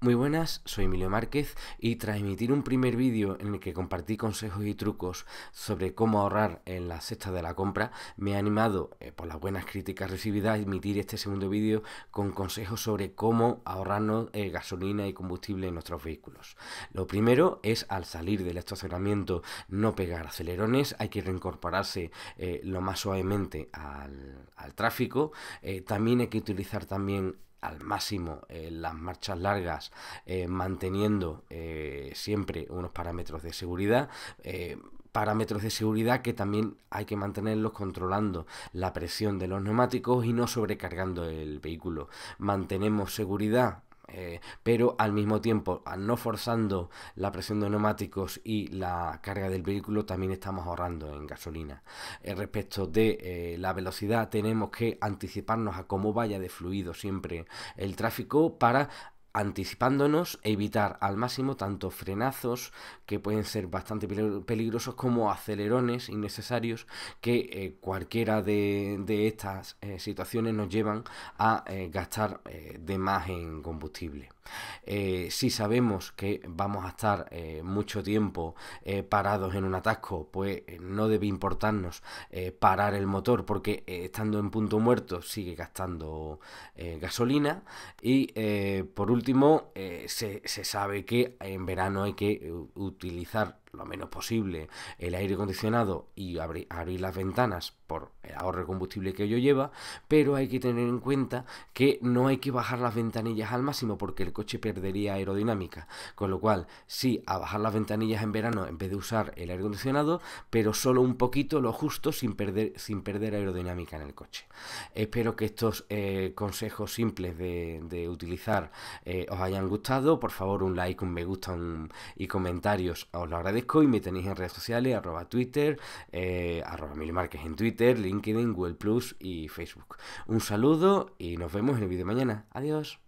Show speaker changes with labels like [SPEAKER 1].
[SPEAKER 1] Muy buenas, soy Emilio Márquez y tras emitir un primer vídeo en el que compartí consejos y trucos sobre cómo ahorrar en la cesta de la compra, me he animado, eh, por las buenas críticas recibidas, a emitir este segundo vídeo con consejos sobre cómo ahorrarnos eh, gasolina y combustible en nuestros vehículos. Lo primero es al salir del estacionamiento no pegar acelerones, hay que reincorporarse eh, lo más suavemente al, al tráfico, también hay que utilizar también al máximo eh, las marchas largas eh, manteniendo eh, siempre unos parámetros de seguridad parámetros de seguridad que también hay que mantenerlos controlando la presión de los neumáticos y no sobrecargando el vehículo. Mantenemos seguridad eh, pero al mismo tiempo, al no forzando la presión de neumáticos y la carga del vehículo, también estamos ahorrando en gasolina. Eh, respecto de eh, la velocidad, tenemos que anticiparnos a cómo vaya de fluido siempre el tráfico para anticipándonos, evitar al máximo tanto frenazos que pueden ser bastante peligrosos como acelerones innecesarios que eh, cualquiera de, estas eh, situaciones nos llevan a eh, gastar de más en combustible. Eh, si sabemos que vamos a estar eh, mucho tiempo eh, parados en un atasco, pues no debe importarnos parar el motor porque estando en punto muerto sigue gastando gasolina. Y por último, se, se sabe que en verano hay que utilizar lo menos posible el aire acondicionado y abrir, abrir las ventanas por ahorro combustible que yo lleva, pero hay que tener en cuenta que no hay que bajar las ventanillas al máximo porque el coche perdería aerodinámica. Con lo cual, sí, a bajar las ventanillas en verano en vez de usar el aire acondicionado, pero solo un poquito, lo justo, sin perder, sin perder aerodinámica en el coche. Espero que estos eh, consejos simples de, utilizar eh, os hayan gustado. Por favor, un like, un me gusta y comentarios os lo agradezco. Y me tenéis en redes sociales, arroba Twitter, eh, arroba Mil en Twitter, link en Google Plus y Facebook. Un saludo y nos vemos en el vídeo mañana. Adiós.